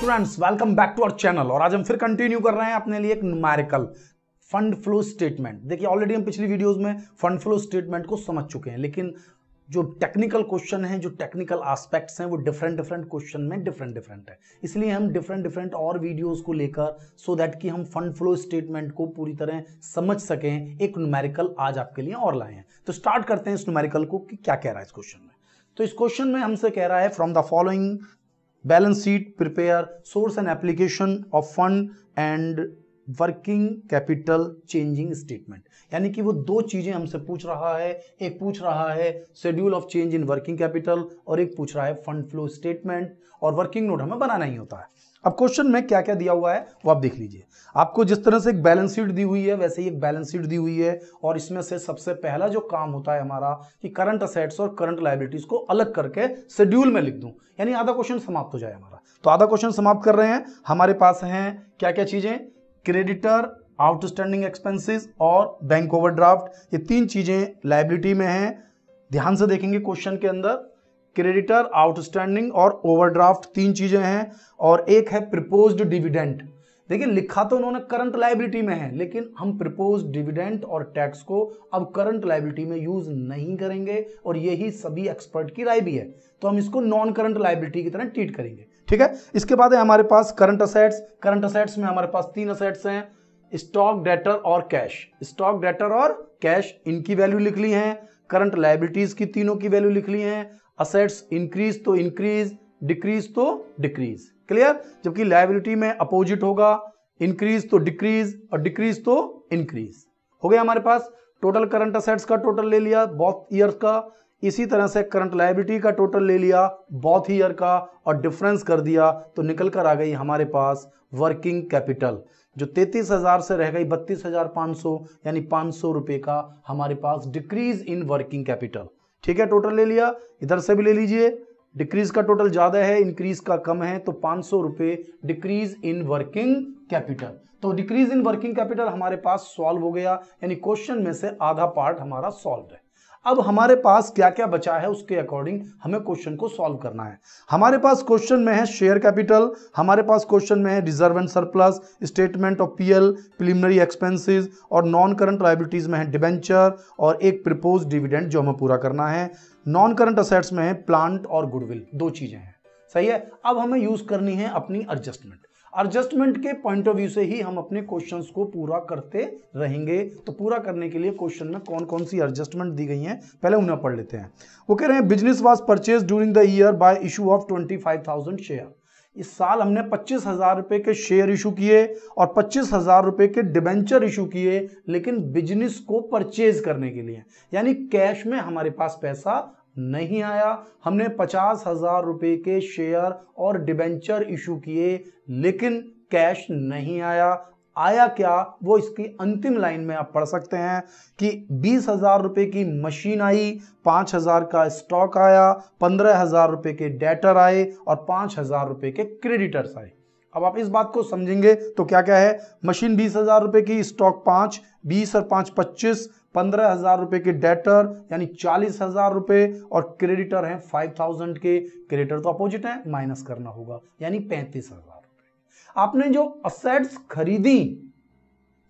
students welcome back to our channel और आज हम फिर कंटिन्यू कर रहे हैं अपने लिए एक न्यूमेरिकल फंड फ्लो स्टेटमेंट देखिए ऑलरेडी हम पिछली वीडियोस में फंड फ्लो स्टेटमेंट को समझ चुके हैं लेकिन जो टेक्निकल क्वेश्चन है जो टेक्निकल एस्पेक्ट्स हैं वो डिफरेंट डिफरेंट क्वेश्चन में डिफरेंट डिफरेंट है इसलिए हम डिफरेंट डिफरेंट और वीडियोस को लेकर सो दैट कि हम फंड फ्लो स्टेटमेंट को पूरी तरह समझ सकें एक न्यूमेरिकल आज आपके लिए और लाए हैं तो स्टार्ट करते हैं इस न्यूमेरिकल को कि क्या कह रहा है इस क्वेश्चन में तो इस क्वेश्चन में हमसे कह रहा है from the following balance sheet prepare source and application of fund and working capital changing statement यानी कि वो दो चीजें हमसे पूछ रहा है एक पूछ रहा है schedule of change in working capital और एक पूछ रहा है फंड फ्लो स्टेटमेंट और वर्किंग नोट हमें बनाना ही होता है अब क्वेश्चन में क्या क्या दिया हुआ है वो आप देख लीजिए आपको जिस तरह से एक बैलेंस शीट दी हुई है वैसे ही एक बैलेंस शीट दी हुई है और इसमें से सबसे पहला जो काम होता है हमारा कि करंट असेट्स और करंट लाइबिलिटीज को अलग करके शेड्यूल में लिख दूं यानी आधा क्वेश्चन समाप्त हो जाए हमारा तो आधा क्वेश्चन समाप्त कर रहे हैं हमारे पास है क्या क्या चीजें क्रेडिटर आउटस्टैंडिंग एक्सपेंसिस और बैंक ओवर ये तीन चीजें लाइबिलिटी में है ध्यान से देखेंगे क्वेश्चन के अंदर क्रेडिटर आउटस्टैंडिंग और ओवरड्राफ्ट तीन चीजें हैं और एक है प्रपोज्ड डिविडेंट देखिए लिखा तो उन्होंने करंट लाइबिलिटी में है लेकिन हम प्रपोज डिविडेंट और टैक्स को अब करंट लाइबिलिटी में यूज नहीं करेंगे और यही सभी एक्सपर्ट की राय भी है तो हम इसको नॉन करंट लाइबिलिटी की तरह ट्रीट करेंगे ठीक है इसके बाद है हमारे पास करंट असेट्स करंट असेट्स में हमारे पास तीन असेट्स हैं स्टॉक डेटर और कैश स्टॉक डेटर और कैश इनकी वैल्यू लिख ली है करंट लाइबिलिटीज की तीनों की वैल्यू लिख ली है असेट्स इंक्रीज तो इंक्रीज डिक्रीज तो डिक्रीज क्लियर जबकि लाइबिलिटी में अपोजिट होगा इंक्रीज तो डिक्रीज और डिक्रीज तो इंक्रीज हो गया हमारे पास टोटल करंट असेट्स का टोटल ले लिया बहुत ईयर का इसी तरह से करंट लाइबिलिटी का टोटल ले लिया बहुत ही ईयर का और डिफरेंस कर दिया तो निकल कर आ गई हमारे पास वर्किंग कैपिटल जो तैतीस हजार से रह गई बत्तीस हजार पांच सौ यानी पांच सौ रुपये का हमारे पास डिक्रीज इन वर्किंग कैपिटल ठीक है टोटल ले लिया इधर से भी ले लीजिए डिक्रीज का टोटल ज्यादा है इंक्रीज का कम है तो पांच सौ रुपए डिक्रीज इन वर्किंग कैपिटल तो डिक्रीज इन वर्किंग कैपिटल हमारे पास सॉल्व हो गया यानी क्वेश्चन में से आधा पार्ट हमारा सॉल्व है अब हमारे पास क्या क्या बचा है उसके अकॉर्डिंग हमें क्वेश्चन को सॉल्व करना है हमारे पास क्वेश्चन में है शेयर कैपिटल हमारे पास क्वेश्चन में है reserve and surplus statement of PL preliminary expenses और नॉन करंट लाइबिलिटीज में है डिबेंचर और एक प्रपोज डिविडेंड जो हमें पूरा करना है नॉन करंट असेट्स में है प्लांट और गुडविल दो चीजें हैं सही है अब हमें यूज करनी है अपनी एडजस्टमेंट एडजस्टमेंट के पॉइंट ऑफ व्यू से ही हम अपने क्वेश्चंस को पूरा करते रहेंगे तो पूरा करने के लिए क्वेश्चन में कौन कौन सी एडजस्टमेंट दी गई हैं पहले उन्हें पढ़ लेते हैं वो कह रहे हैं business was purchase during the year by issue of twenty five thousand share इस साल हमने पच्चीस हजार रुपए के शेयर इशू किए और पच्चीस हजार रुपए के डिबेंचर इशू किए लेकिन बिजनेस को परचेज करने के लिए यानी कैश में हमारे पास पैसा नहीं आया हमने पचास हजार रुपये के शेयर और डिबेंचर इशू किए लेकिन कैश नहीं आया आया क्या वो इसकी अंतिम लाइन में आप पढ़ सकते हैं कि बीस हजार रुपये की मशीन आई पांच हजार का स्टॉक आया पंद्रह हजार रुपये के डेटर आए और पांच हजार रुपये के क्रेडिटर्स आए अब आप इस बात को समझेंगे तो क्या क्या है मशीन बीस हजार रुपये की स्टॉक पांच बीस और पांच पच्चीस पंद्रह हजार रुपए के डेटर यानी चालीस हजार रुपए और क्रेडिटर हैं फाइव थाउजेंड के क्रेडिटर तो अपोजिट है माइनस करना होगा यानी पैंतीस हजार रुपए आपने जो असेट्स खरीदी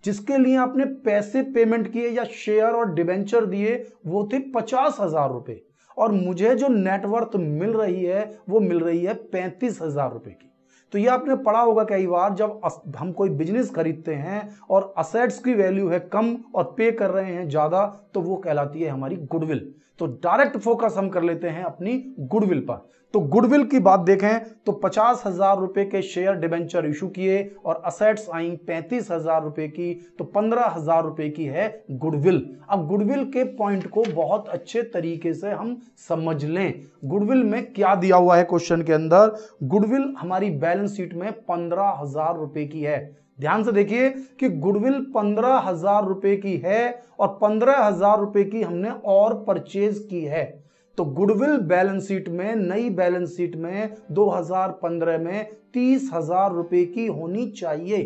जिसके लिए आपने पैसे पेमेंट किए या शेयर और डिबेंचर दिए वो थे पचास हजार रुपए और मुझे जो नेटवर्थ मिल रही है वो मिल रही है पैंतीस हजार रुपए की तो ये आपने पढ़ा होगा कई बार जब हम कोई बिजनेस खरीदते हैं और असेट्स की वैल्यू है कम और पे कर रहे हैं ज़्यादा तो वो कहलाती है हमारी गुडविल तो डायरेक्ट फोकस हम कर लेते हैं अपनी गुडविल पर तो गुडविल की बात देखें तो पचास हजार रुपए के शेयर डिबेंचर इशू किए और असेट्स आई पैंतीस हजार रुपए की तो पंद्रह हजार रुपए की है गुडविल अब गुडविल के पॉइंट को बहुत अच्छे तरीके से हम समझ लें गुडविल में क्या दिया हुआ है क्वेश्चन के अंदर गुडविल हमारी बैलेंस शीट में पंद्रह हजार रुपए की है ध्यान से देखिए कि गुडविल पंद्रह हजार रुपए की है और पंद्रह हजार रुपए की हमने और परचेज की है तो गुडविल बैलेंस शीट में नई बैलेंस शीट में 2015 में तीस हजार रुपए की होनी चाहिए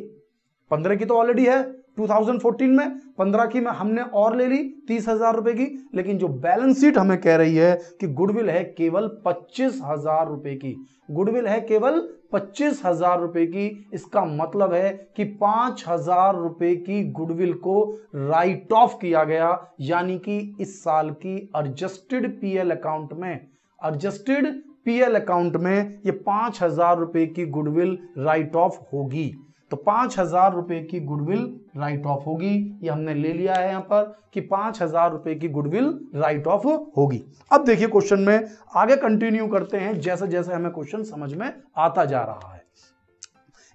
पंद्रह की तो ऑलरेडी है 2014 में 15 की में हमने और ले ली तीस हजार रुपए की लेकिन जो बैलेंस शीट हमें कह रही है कि गुडविल है केवल पच्चीस हजार रुपए की गुडविल है केवल पच्चीस हजार रुपए की इसका मतलब है कि पांच हजार रुपए की गुडविल को राइट ऑफ किया गया यानी कि इस साल की एडजस्टेड पीएल अकाउंट में एडजस्टेड पीएल अकाउंट में ये पांच हजार रुपए की गुडविल राइट ऑफ होगी तो पांच हजार रुपए की गुडविल राइट ऑफ होगी ये हमने ले लिया है यहां पर कि पांच हजार रुपए की गुडविल राइट ऑफ होगी अब देखिए क्वेश्चन में आगे कंटिन्यू करते हैं जैसे जैसे हमें क्वेश्चन समझ में आता जा रहा है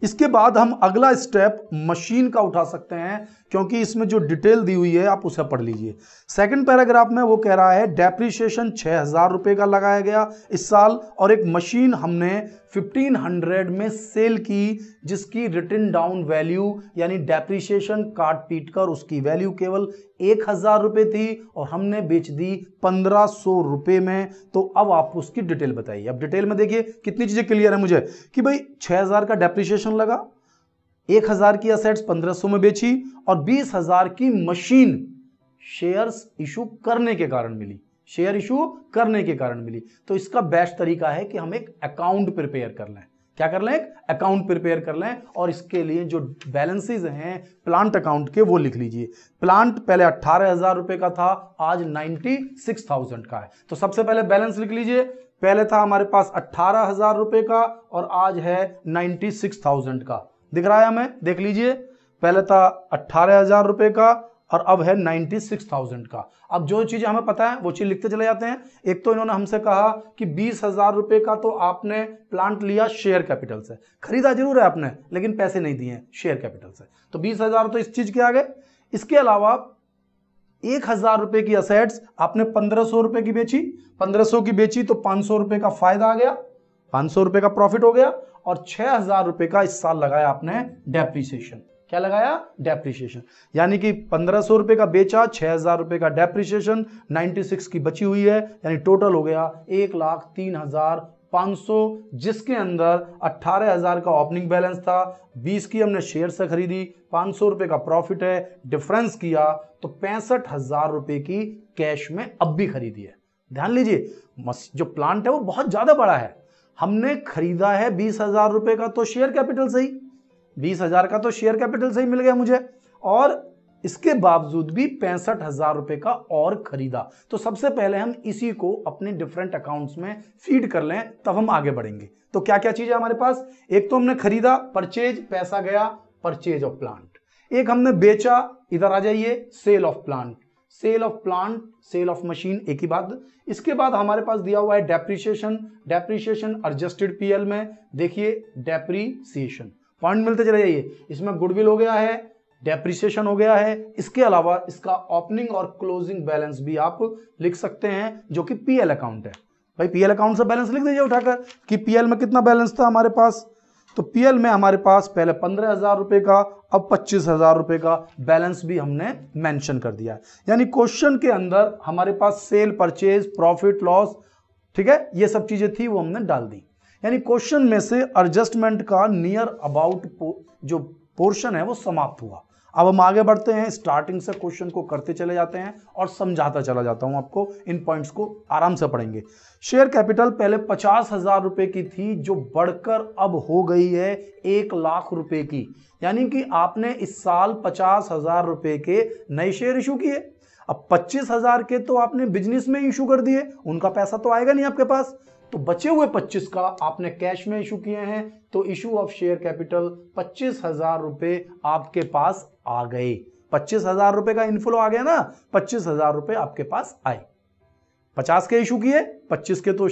इसके बाद हम अगला स्टेप मशीन का उठा सकते हैं क्योंकि इसमें जो डिटेल दी हुई है आप उसे पढ़ लीजिए सेकंड पैराग्राफ में वो कह रहा है डेप्रिशिएशन छह हज़ार रुपए का लगाया गया इस साल और एक मशीन हमने 1500 में सेल की जिसकी रिटर्न डाउन वैल्यू यानी डेप्रिशिएशन काट पीट कर उसकी वैल्यू केवल एक हजार रुपये थी और हमने बेच दी पंद्रह सौ रुपये में तो अब आप उसकी डिटेल बताइए अब डिटेल में देखिए कितनी चीज़ें क्लियर है मुझे कि भाई हजार का डेप्रिशिएशन लगा एक हजार की असेट्स पंद्रह में बेची और बीस की मशीन शेयर्स इशू करने के कारण मिली शेयर इशू करने के कारण मिली तो इसका बेस्ट तरीका है कि हम एक अकाउंट प्रिपेयर कर लें क्या कर लें एक अकाउंट प्रिपेयर कर लें और इसके लिए जो बैलेंसेज हैं प्लांट अकाउंट के वो लिख लीजिए प्लांट पहले अट्ठारह हजार रुपए का था आज नाइनटी सिक्स थाउजेंड का है तो सबसे पहले बैलेंस लिख लीजिए पहले था हमारे पास अट्ठारह हजार रुपए का और आज है नाइनटी सिक्स थाउजेंड का दिख रहा है हमें देख लीजिए पहले था अट्ठारह हजार रुपए का और अब है 96,000 का अब जो चीज़ हमें पता है वो चीज़ लिखते चले जाते हैं एक तो इन्होंने हमसे कहा कि बीस हज़ार रुपये का तो आपने प्लांट लिया शेयर कैपिटल से खरीदा जरूर है आपने लेकिन पैसे नहीं दिए शेयर कैपिटल से तो बीस हज़ार तो इस चीज़ के आ गए इसके अलावा एक हज़ार रुपये की असेट्स आपने पंद्रह सौ की बेची पंद्रह सौ की बेची तो पाँच सौ का फ़ायदा आ गया पाँच सौ का प्रॉफिट हो गया और छः हज़ार का इस साल लगाया आपने डेप्रिसिएशन क्या लगाया डेप्रिशिएशन यानी कि पंद्रह सौ रुपए का बेचा छह हजार रुपए का डेप्रिशिएशन सिक्स की बची हुई है यानी टोटल हो गया एक लाख तीन हजार सौ जिसके अंदर अट्ठारह हजार का ओपनिंग बैलेंस था बीस की हमने शेयर से खरीदी पाँच सौ रुपये का प्रॉफिट है डिफरेंस किया तो पैंसठ हज़ार रुपये की कैश में अब भी खरीदी है ध्यान लीजिए जो प्लांट है वो बहुत ज़्यादा बड़ा है हमने खरीदा है बीस हज़ार रुपये का तो शेयर कैपिटल सही बीस हजार का तो शेयर कैपिटल से ही मिल गया मुझे और इसके बावजूद भी पैंसठ हजार रुपए का और खरीदा तो सबसे पहले हम इसी को अपने डिफरेंट अकाउंट्स में फीड कर लें तब हम आगे बढ़ेंगे तो क्या क्या चीज है हमारे पास एक तो हमने खरीदा परचेज पैसा गया परचेज ऑफ प्लांट एक हमने बेचा इधर आ जाइए sale of plant sale of plant sale of machine एक ही बात इसके बाद हमारे पास दिया हुआ है डेप्रिशिएशन डेप्रिशिएशन एडजस्टेड पीएल में देखिए डेप्रीसिएशन पॉइंट मिलते चले जाइए इसमें गुडविल हो गया है डेप्रिसिएशन हो गया है इसके अलावा इसका ओपनिंग और क्लोजिंग बैलेंस भी आप लिख सकते हैं जो कि पीएल अकाउंट है भाई पीएल अकाउंट से बैलेंस लिख दीजिए उठाकर कि पीएल में कितना बैलेंस था हमारे पास तो पीएल में हमारे पास पहले पंद्रह हजार रुपए का अब पच्चीस हजार रुपए का बैलेंस भी हमने मेंशन कर दिया है यानी क्वेश्चन के अंदर हमारे पास सेल परचेज प्रॉफिट लॉस ठीक है ये सब चीजें थी वो हमने डाल दी यानी क्वेश्चन में से एडजस्टमेंट का नियर अबाउट जो पोर्शन है वो समाप्त हुआ अब हम आगे बढ़ते हैं स्टार्टिंग से क्वेश्चन को करते चले जाते हैं और समझाता चला जाता हूं आपको इन पॉइंट्स को आराम से पढ़ेंगे शेयर कैपिटल पहले पचास हजार रुपए की थी जो बढ़कर अब हो गई है एक लाख रुपए की यानी कि आपने इस साल पचास हजार रुपए के नए शेयर इशू किए अब पच्चीस हजार के तो आपने बिजनेस में इशू कर दिए उनका पैसा तो आएगा नहीं आपके पास तो बचे हुए 25 का आपने कैश में इशू किए हैं तो इशू ऑफ शेयर कैपिटल पच्चीस हजार रुपए आपके पास आ गए पच्चीस हजार रुपए का इनफ्लो आ गया ना पच्चीस हजार रुपए आपके पास आए पचास के इशू किए पच्चीस के तो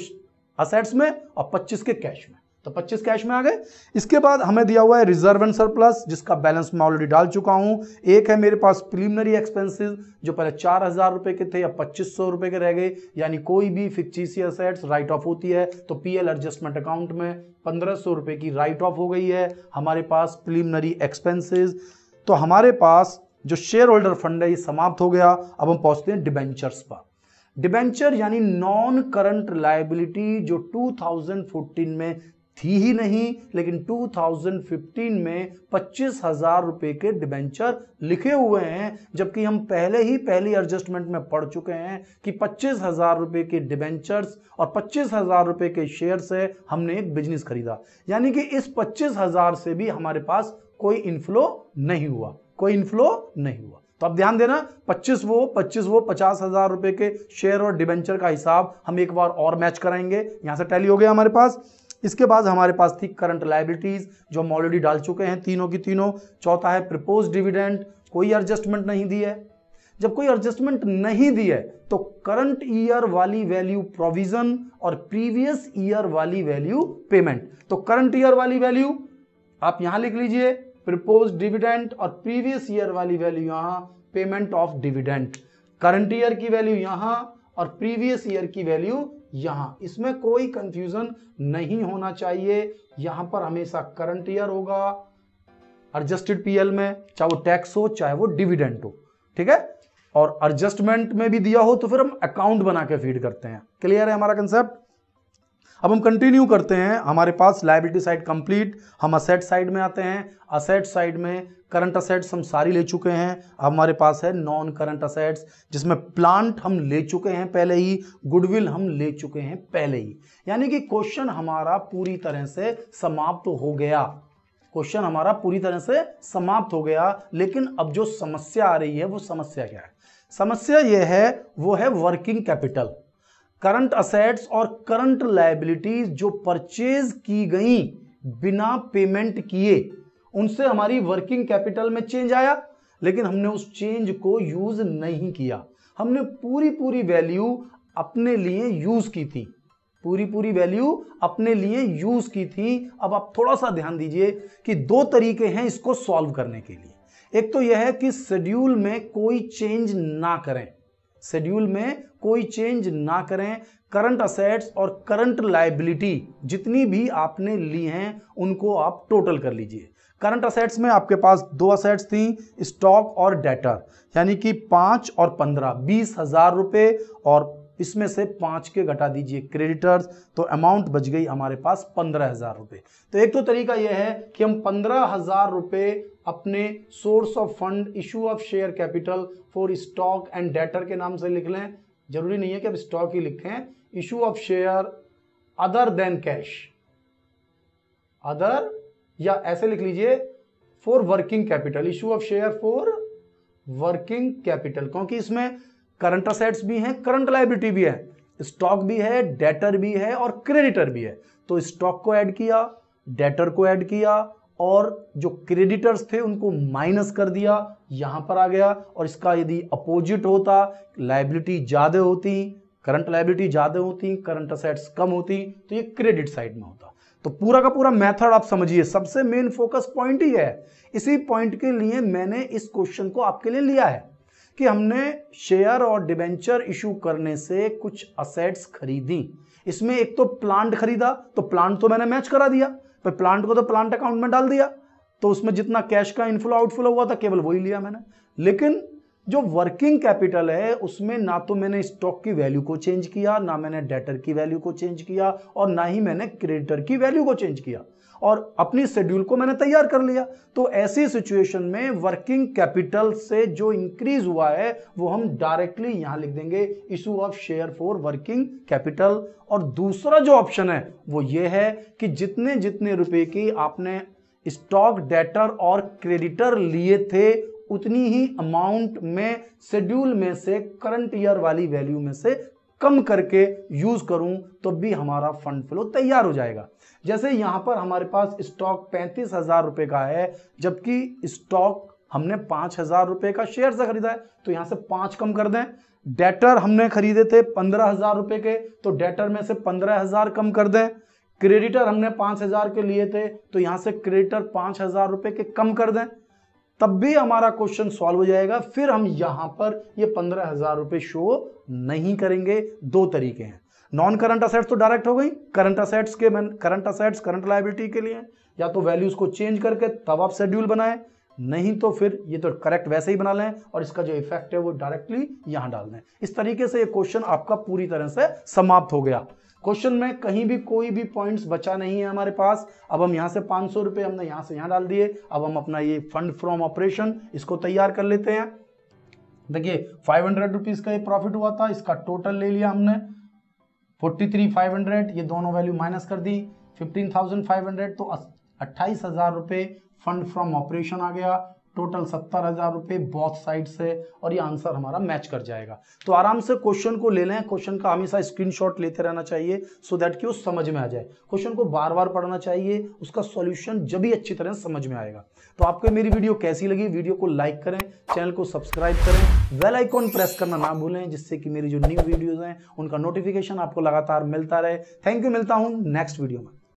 असेट्स में और पच्चीस के कैश में तो 25 कैश में आ गए इसके बाद हमें दिया हुआ है रिजर्व एंड सरप्लस जिसका बैलेंस मैं ऑलरेडी डाल चुका हूं एक है मेरे पास प्रीलिमिनरी एक्सपेंसेस जो पहले चार हजार रुपए के थे या पच्चीस सौ रुपए के रह गए यानी कोई भी फिक्चीसी असेट्स राइट ऑफ होती है तो पीएल एडजस्टमेंट अकाउंट में पंद्रह सौ रुपए की राइट ऑफ हो गई है हमारे पास प्रिलिमिनरी एक्सपेंसिस तो हमारे पास जो शेयर होल्डर फंड है ये समाप्त हो गया अब हम पहुंचते हैं डिबेंचर्स पर डिबेंचर यानी नॉन करंट लाइबिलिटी जो 2014 में थी ही नहीं लेकिन 2015 में पच्चीस हजार रुपए के डिबेंचर लिखे हुए हैं जबकि हम पहले ही पहली एडजस्टमेंट में पढ़ चुके हैं कि पच्चीस हजार रुपए के डिबेंचर्स और पच्चीस हजार रुपए के शेयर से हमने एक बिजनेस खरीदा यानी कि इस पच्चीस हजार से भी हमारे पास कोई इनफ्लो नहीं हुआ कोई इनफ्लो नहीं हुआ तो अब ध्यान देना 25 वो 25 वो पचास हजार रुपए के शेयर और डिबेंचर का हिसाब हम एक बार और मैच कराएंगे यहां से टैली हो गया हमारे पास इसके बाद हमारे पास थी करंट लाइबिलिटीज जो हम ऑलरेडी डाल चुके हैं तीनों की तीनों चौथा है प्रपोज डिविडेंड कोई एडजस्टमेंट नहीं दी है जब कोई एडजस्टमेंट नहीं दी है तो करंट ईयर वाली वैल्यू प्रोविजन और प्रीवियस ईयर वाली वैल्यू पेमेंट तो करंट ईयर वाली वैल्यू आप यहां लिख लीजिए प्रपोज डिविडेंट और प्रीवियस ईयर वाली वैल्यू यहां payment of dividend current year की वैल्यू यहां और प्रीवियस ईयर की वैल्यू यहाँ इसमें कोई कंफ्यूजन नहीं होना चाहिए यहाँ पर हमेशा करंट ईयर होगा एडजस्टेड पीएल में चाहे वो टैक्स हो चाहे वो डिविडेंट हो ठीक है और एडजस्टमेंट में भी दिया हो तो फिर हम अकाउंट बना के फीड करते हैं क्लियर है हमारा कंसेप्ट अब हम कंटिन्यू करते हैं हमारे पास लाइबिलिटी साइड कंप्लीट हम असेट साइड में आते हैं असेट साइड में करंट असेट्स हम सारी ले चुके हैं अब हमारे पास है नॉन करंट असेट्स जिसमें प्लांट हम ले चुके हैं पहले ही गुडविल हम ले चुके हैं पहले ही यानी कि क्वेश्चन हमारा पूरी तरह से समाप्त तो हो गया क्वेश्चन हमारा पूरी तरह से समाप्त हो गया लेकिन अब जो समस्या आ रही है वो समस्या क्या है समस्या ये है वो है वर्किंग कैपिटल करंट असेट्स और करंट लाइबिलिटीज जो परचेज की गई बिना पेमेंट किए उनसे हमारी वर्किंग कैपिटल में चेंज आया लेकिन हमने उस चेंज को यूज नहीं किया हमने पूरी पूरी वैल्यू अपने लिए यूज की थी पूरी पूरी वैल्यू अपने लिए यूज की थी अब आप थोड़ा सा ध्यान दीजिए कि दो तरीके हैं इसको सॉल्व करने के लिए एक तो यह है कि शेड्यूल में कोई चेंज ना करें शेड्यूल में कोई चेंज ना करें करंट असेट्स और करंट लाइबिलिटी जितनी भी आपने ली हैं उनको आप टोटल कर लीजिए करंट असेट्स में आपके पास दो असेट्स थी स्टॉक और डेटर यानी कि पाँच और पंद्रह बीस हजार रुपये और इसमें से पाँच के घटा दीजिए क्रेडिटर्स तो अमाउंट बच गई हमारे पास पंद्रह हजार रुपये तो एक तो तरीका यह है कि हम पंद्रह हजार रुपये अपने source of fund issue of share capital for stock and debtor के नाम से लिख लें जरूरी नहीं है कि आप स्टॉक ही लिखें issue of share other than cash other या ऐसे लिख लीजिए for working capital issue of share for working capital क्योंकि इसमें करंट असेट्स भी हैं करंट लाइबिलिटी भी है स्टॉक भी है डेटर भी है और क्रेडिटर भी है तो स्टॉक को ऐड किया डेटर को ऐड किया और जो क्रेडिटर्स थे उनको माइनस कर दिया यहां पर आ गया और इसका यदि अपोजिट होता लाइबिलिटी ज्यादा होती करंट लाइबिलिटी ज्यादा होती करंट असेट्स कम होती तो ये क्रेडिट साइड में होता तो पूरा का पूरा मेथड आप समझिए सबसे मेन फोकस पॉइंट ही है इसी पॉइंट के लिए मैंने इस क्वेश्चन को आपके लिए लिया है कि हमने शेयर और डिबेंचर इशू करने से कुछ असेट्स खरीदी इसमें एक तो प्लांट खरीदा तो प्लांट तो मैंने मैच करा दिया पर प्लांट को तो प्लांट अकाउंट में डाल दिया तो उसमें जितना कैश का इनफ्लो आउटफ्लो हुआ था केवल वही लिया मैंने लेकिन जो वर्किंग कैपिटल है उसमें ना तो मैंने स्टॉक की वैल्यू को चेंज किया ना मैंने डेटर की वैल्यू को चेंज किया और ना ही मैंने क्रेडिटर की वैल्यू को चेंज किया और अपनी शेड्यूल को मैंने तैयार कर लिया तो ऐसी सिचुएशन में वर्किंग कैपिटल से जो इंक्रीज हुआ है वो हम डायरेक्टली यहां लिख देंगे issue of share for working capital और दूसरा जो ऑप्शन है वो ये है कि जितने जितने रुपए की आपने स्टॉक डेटर और क्रेडिटर लिए थे उतनी ही अमाउंट में शेड्यूल में से करंट ईयर वाली वैल्यू में से कम करके यूज़ करूं तो भी हमारा फंड फ्लो तैयार हो जाएगा जैसे यहां पर हमारे पास स्टॉक पैंतीस हज़ार रुपए का है जबकि स्टॉक हमने पांच हज़ार रुपए का शेयर से खरीदा है तो यहां से पांच कम कर दें डेटर हमने खरीदे थे पंद्रह हज़ार रुपए के तो डेटर में से पंद्रह हज़ार कम कर दें क्रेडिटर हमने पांच हज़ार के लिए थे तो यहां से क्रेडिटर पांच हज़ार रुपए के कम कर दें तब भी हमारा क्वेश्चन सॉल्व हो जाएगा फिर हम यहां पर ये पंद्रह हजार रुपए शो नहीं करेंगे दो तरीके हैं नॉन करंट असेट्स तो डायरेक्ट हो गई करंट असेट्स के करंट असेट्स करंट लाइबिलिटी के लिए या तो वैल्यूज को चेंज करके तब आप शेड्यूल बनाए नहीं तो फिर ये तो करेक्ट वैसे ही बना लें और इसका जो इफेक्ट है वो डायरेक्टली यहां डाल दें इस तरीके से ये क्वेश्चन आपका पूरी तरह से समाप्त हो गया क्वेश्चन में कहीं भी कोई भी पॉइंट्स बचा नहीं है हमारे पास अब हम यहाँ से पाँच सौ रुपये हमने यहाँ से यहाँ डाल दिए अब हम अपना ये फंड फ्रॉम ऑपरेशन इसको तैयार कर लेते हैं देखिए फाइव हंड्रेड रुपीज़ का ये प्रॉफिट हुआ था इसका टोटल ले लिया हमने फोर्टी थ्री फाइव हंड्रेड ये दोनों वैल्यू माइनस कर दी फिफ्टीन तो अट्ठाईस हज़ार फंड फ्रॉम ऑपरेशन आ गया टोटल सत्तर हजार रुपये बहुत साइड से और ये आंसर हमारा मैच कर जाएगा तो आराम से क्वेश्चन को ले लें क्वेश्चन का हमेशा स्क्रीनशॉट लेते रहना चाहिए सो so दैट कि वो समझ में आ जाए क्वेश्चन को बार बार पढ़ना चाहिए उसका सॉल्यूशन जब भी अच्छी तरह समझ में आएगा तो आपको मेरी वीडियो कैसी लगी वीडियो को लाइक करें चैनल को सब्सक्राइब करें वेल आइकॉन प्रेस करना ना भूलें जिससे कि मेरी जो न्यू वीडियोज हैं उनका नोटिफिकेशन आपको लगातार मिलता रहे थैंक यू मिलता हूँ नेक्स्ट वीडियो में